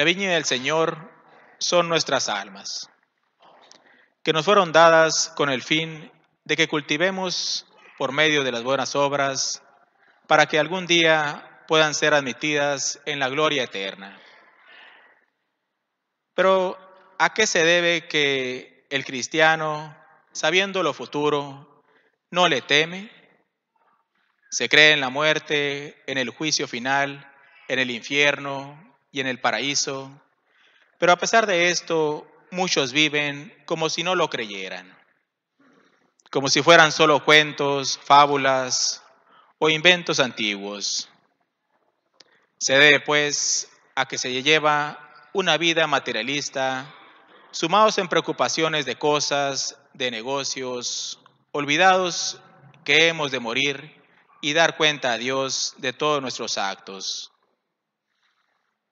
La viña del Señor son nuestras almas, que nos fueron dadas con el fin de que cultivemos por medio de las buenas obras, para que algún día puedan ser admitidas en la gloria eterna. Pero, ¿a qué se debe que el cristiano, sabiendo lo futuro, no le teme? Se cree en la muerte, en el juicio final, en el infierno, y en el paraíso. Pero a pesar de esto, muchos viven como si no lo creyeran, como si fueran solo cuentos, fábulas o inventos antiguos. Se debe pues a que se lleva una vida materialista, sumados en preocupaciones de cosas, de negocios, olvidados que hemos de morir y dar cuenta a Dios de todos nuestros actos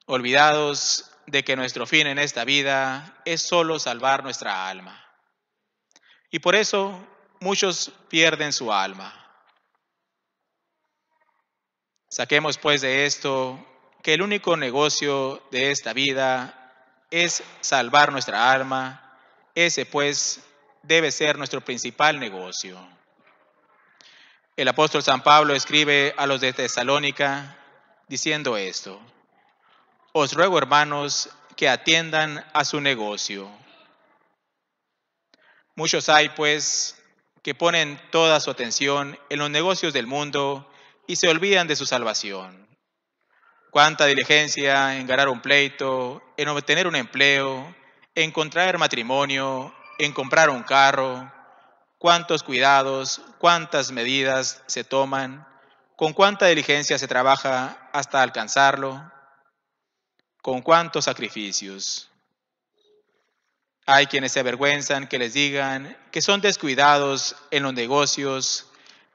olvidados de que nuestro fin en esta vida es solo salvar nuestra alma. Y por eso muchos pierden su alma. Saquemos pues de esto que el único negocio de esta vida es salvar nuestra alma. Ese pues debe ser nuestro principal negocio. El apóstol San Pablo escribe a los de Tesalónica diciendo esto. Os ruego, hermanos, que atiendan a su negocio. Muchos hay, pues, que ponen toda su atención en los negocios del mundo y se olvidan de su salvación. Cuánta diligencia en ganar un pleito, en obtener un empleo, en contraer matrimonio, en comprar un carro, cuántos cuidados, cuántas medidas se toman, con cuánta diligencia se trabaja hasta alcanzarlo, con cuántos sacrificios. Hay quienes se avergüenzan que les digan que son descuidados en los negocios,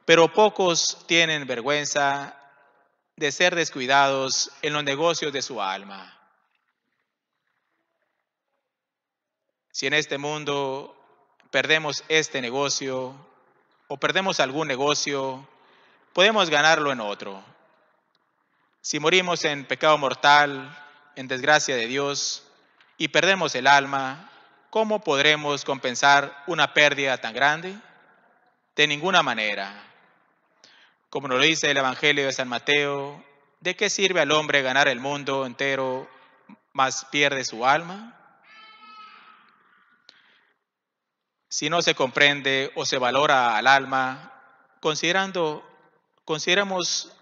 pero pocos tienen vergüenza de ser descuidados en los negocios de su alma. Si en este mundo perdemos este negocio o perdemos algún negocio, podemos ganarlo en otro. Si morimos en pecado mortal, en desgracia de Dios y perdemos el alma, ¿cómo podremos compensar una pérdida tan grande? De ninguna manera. Como nos lo dice el Evangelio de San Mateo, ¿de qué sirve al hombre ganar el mundo entero, más pierde su alma? Si no se comprende o se valora al alma, considerando, consideramos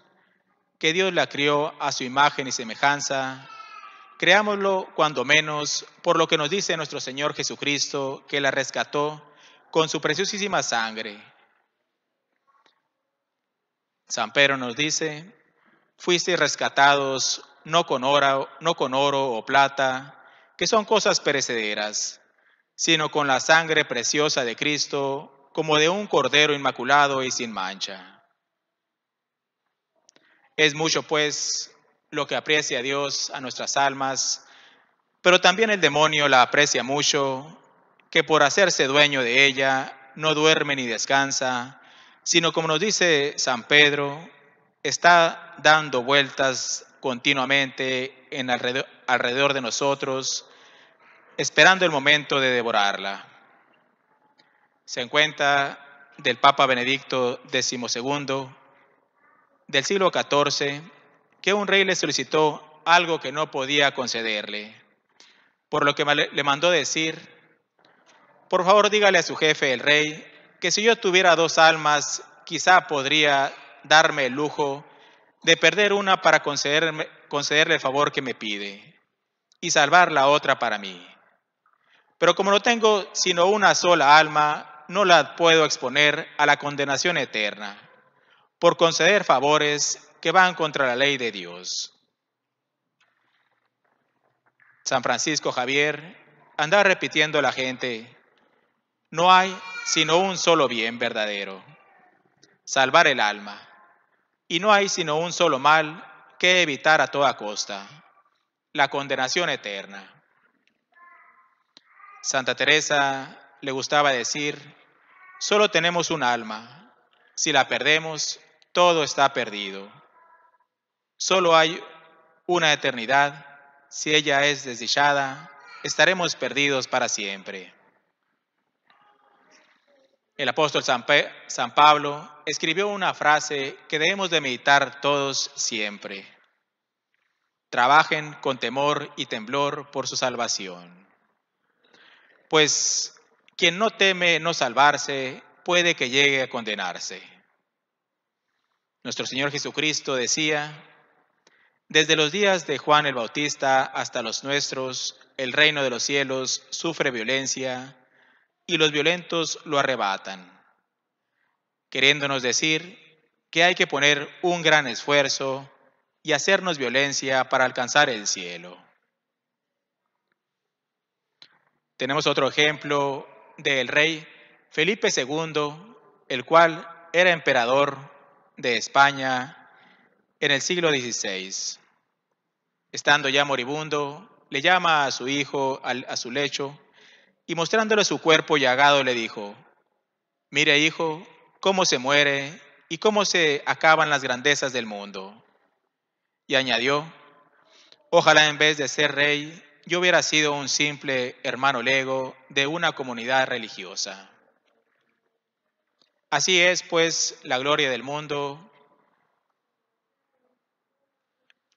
que Dios la crió a su imagen y semejanza, Creámoslo cuando menos por lo que nos dice nuestro Señor Jesucristo, que la rescató con su preciosísima sangre. San Pedro nos dice, fuisteis rescatados no con, oro, no con oro o plata, que son cosas perecederas, sino con la sangre preciosa de Cristo, como de un cordero inmaculado y sin mancha. Es mucho, pues, lo que aprecia a Dios, a nuestras almas, pero también el demonio la aprecia mucho, que por hacerse dueño de ella no duerme ni descansa, sino como nos dice San Pedro, está dando vueltas continuamente en alrededor, de nosotros, esperando el momento de devorarla. Se encuentra del Papa Benedicto XII del siglo XIV, que un rey le solicitó algo que no podía concederle, por lo que le mandó decir, por favor dígale a su jefe, el rey, que si yo tuviera dos almas, quizá podría darme el lujo de perder una para concederle el favor que me pide y salvar la otra para mí. Pero como no tengo sino una sola alma, no la puedo exponer a la condenación eterna. Por conceder favores que van contra la ley de Dios. San Francisco Javier anda repitiendo a la gente, no hay sino un solo bien verdadero, salvar el alma, y no hay sino un solo mal que evitar a toda costa, la condenación eterna. Santa Teresa le gustaba decir, solo tenemos un alma, si la perdemos, todo está perdido. Solo hay una eternidad. Si ella es desdichada, estaremos perdidos para siempre. El apóstol San, Pablo escribió una frase que debemos de meditar todos siempre. Trabajen con temor y temblor por su salvación. Pues quien no teme no salvarse puede que llegue a condenarse. Nuestro Señor Jesucristo decía, desde los días de Juan el Bautista hasta los nuestros, el reino de los cielos sufre violencia y los violentos lo arrebatan, queriéndonos decir que hay que poner un gran esfuerzo y hacernos violencia para alcanzar el cielo. Tenemos otro ejemplo del rey Felipe II, el cual era emperador de España en el siglo XVI. Estando ya moribundo, le llama a su hijo a su lecho y mostrándole su cuerpo llagado le dijo, mire hijo, cómo se muere y cómo se acaban las grandezas del mundo. Y añadió, ojalá en vez de ser rey, yo hubiera sido un simple hermano lego de una comunidad religiosa. Así es, pues, la gloria del mundo,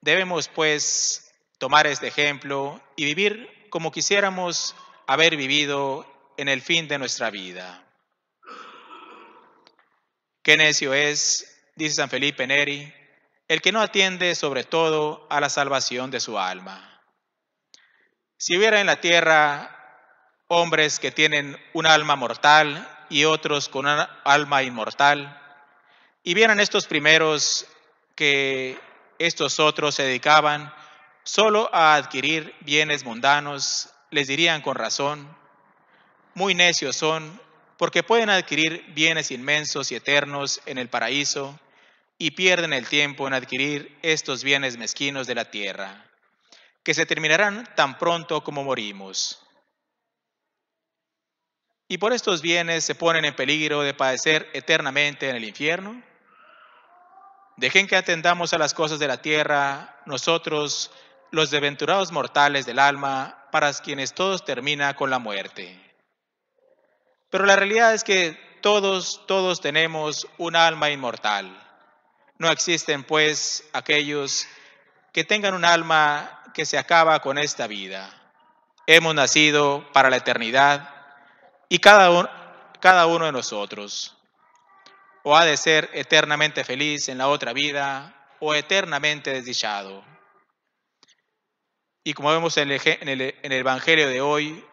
Debemos, pues, tomar este ejemplo y vivir como quisiéramos haber vivido en el fin de nuestra vida. Qué necio es, dice San Felipe Neri, el que no atiende sobre todo a la salvación de su alma. Si hubiera en la tierra hombres que tienen un alma mortal y otros con una alma inmortal, y vieran estos primeros que estos otros se dedicaban solo a adquirir bienes mundanos, les dirían con razón, muy necios son, porque pueden adquirir bienes inmensos y eternos en el paraíso y pierden el tiempo en adquirir estos bienes mezquinos de la tierra, que se terminarán tan pronto como morimos. Y por estos bienes se ponen en peligro de padecer eternamente en el infierno. Dejen que atendamos a las cosas de la tierra, nosotros, los desventurados mortales del alma, para quienes todos termina con la muerte. Pero la realidad es que todos, todos tenemos un alma inmortal. No existen, pues, aquellos que tengan un alma que se acaba con esta vida. Hemos nacido para la eternidad y cada, cada uno de nosotros o ha de ser eternamente feliz en la otra vida o eternamente desdichado. Y como vemos en el, Evangelio de hoy,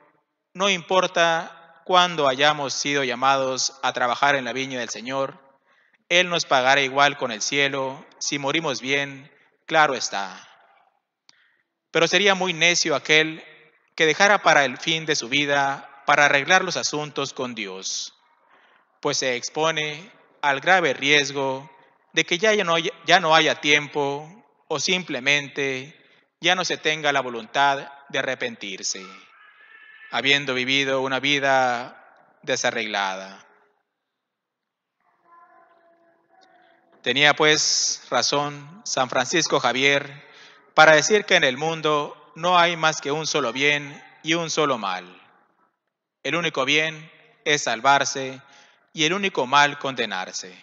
no importa cuándo hayamos sido llamados a trabajar en la viña del Señor, Él nos pagará igual con el cielo, si morimos bien, claro está. Pero sería muy necio aquel que dejara para el fin de su vida para arreglar los asuntos con Dios, pues se expone al grave riesgo de que ya no, ya no haya tiempo o simplemente ya no se tenga la voluntad de arrepentirse, habiendo vivido una vida desarreglada. Tenía pues razón San Francisco Javier para decir que en el mundo no hay más que un solo bien y un solo mal. El único bien es salvarse y el único mal condenarse.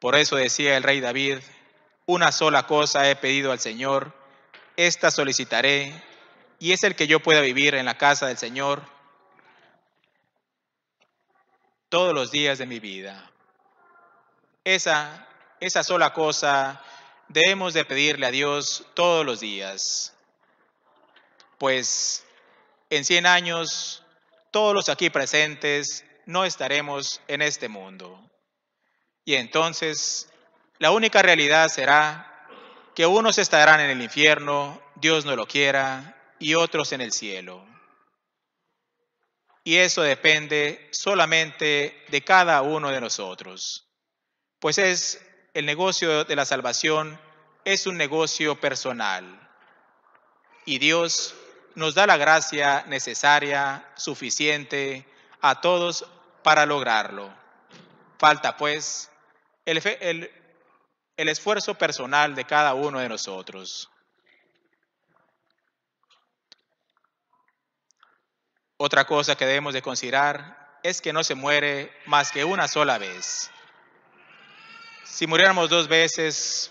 Por eso decía el rey David, una sola cosa he pedido al Señor, esta solicitaré, y es el que yo pueda vivir en la casa del Señor todos los días de mi vida. Esa, esa sola cosa debemos de pedirle a Dios todos los días, pues en 100 años todos los aquí presentes no estaremos en este mundo. Y entonces la única realidad será que unos estarán en el infierno, Dios no lo quiera, y otros en el cielo. Y eso depende solamente de cada uno de nosotros, pues es el negocio de la salvación es un negocio personal. Y Dios nos da la gracia necesaria, suficiente, a todos para lograrlo. Falta pues el, esfuerzo personal de cada uno de nosotros. Otra cosa que debemos de considerar es que no se muere más que una sola vez. Si muriéramos dos veces,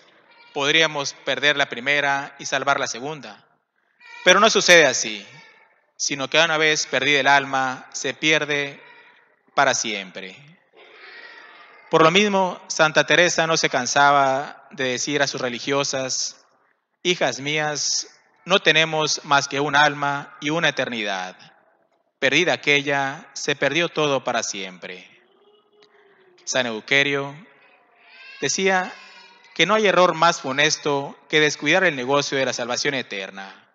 podríamos perder la primera y salvar la segunda. Pero no sucede así, sino que una vez perdida el alma, se pierde para siempre. Por lo mismo, Santa Teresa no se cansaba de decir a sus religiosas, Hijas mías, no tenemos más que un alma y una eternidad. Perdida aquella, se perdió todo para siempre. San Eucerio decía que no hay error más funesto que descuidar el negocio de la salvación eterna,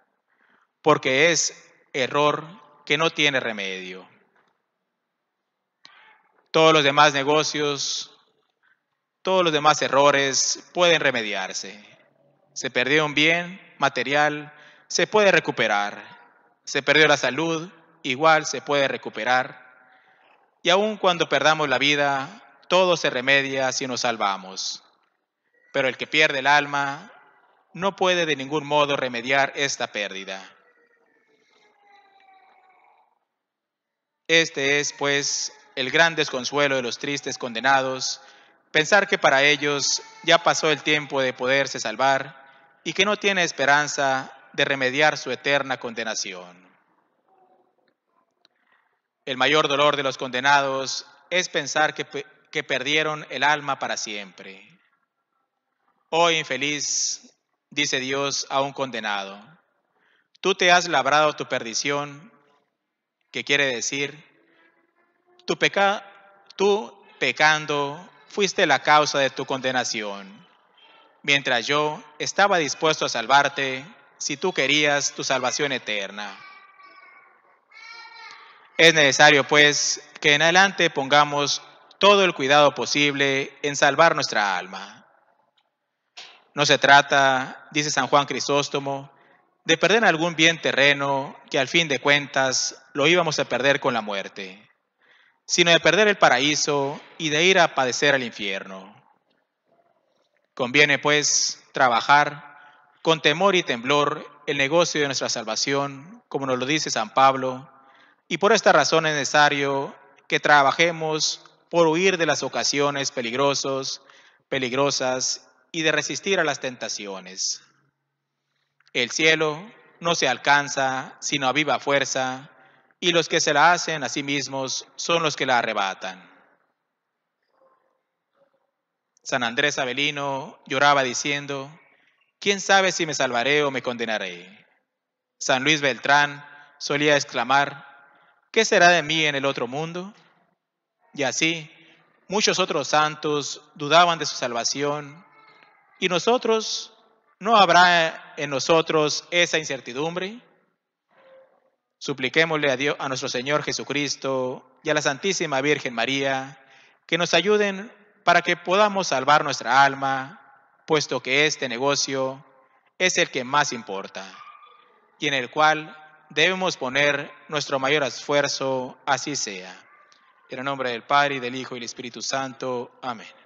porque es error que no tiene remedio todos los demás negocios, todos los demás errores pueden remediarse. Se perdió un bien material, se puede recuperar. Se perdió la salud, igual se puede recuperar. Y aun cuando perdamos la vida, todo se remedia si nos salvamos. Pero el que pierde el alma no puede de ningún modo remediar esta pérdida. Este es, pues, el gran desconsuelo de los tristes condenados, pensar que para ellos ya pasó el tiempo de poderse salvar y que no tiene esperanza de remediar su eterna condenación. El mayor dolor de los condenados es pensar que, que perdieron el alma para siempre. Oh infeliz, dice Dios a un condenado, tú te has labrado tu perdición, que quiere decir tú pecando fuiste la causa de tu condenación. Mientras yo estaba dispuesto a salvarte, si tú querías tu salvación eterna. Es necesario, pues, que en adelante pongamos todo el cuidado posible en salvar nuestra alma. No se trata, dice San Juan Crisóstomo, de perder algún bien terreno que al fin de cuentas lo íbamos a perder con la muerte sino de perder el paraíso y de ir a padecer al infierno. Conviene, pues, trabajar con temor y temblor el negocio de nuestra salvación, como nos lo dice San Pablo, y por esta razón es necesario que trabajemos por huir de las ocasiones peligrosos, peligrosas y de resistir a las tentaciones. El cielo no se alcanza sino a viva fuerza y los que se la hacen a sí mismos son los que la arrebatan. San Andrés Avelino lloraba diciendo, ¿quién sabe si me salvaré o me condenaré? San Luis Beltrán solía exclamar, ¿qué será de mí en el otro mundo? Y así, muchos otros santos dudaban de su salvación, y nosotros, ¿no habrá en nosotros esa incertidumbre? Supliquémosle a Dios, a nuestro Señor Jesucristo y a la Santísima Virgen María, que nos ayuden para que podamos salvar nuestra alma, puesto que este negocio es el que más importa y en el cual debemos poner nuestro mayor esfuerzo, así sea. En el nombre del Padre, y del Hijo y del Espíritu Santo. Amén.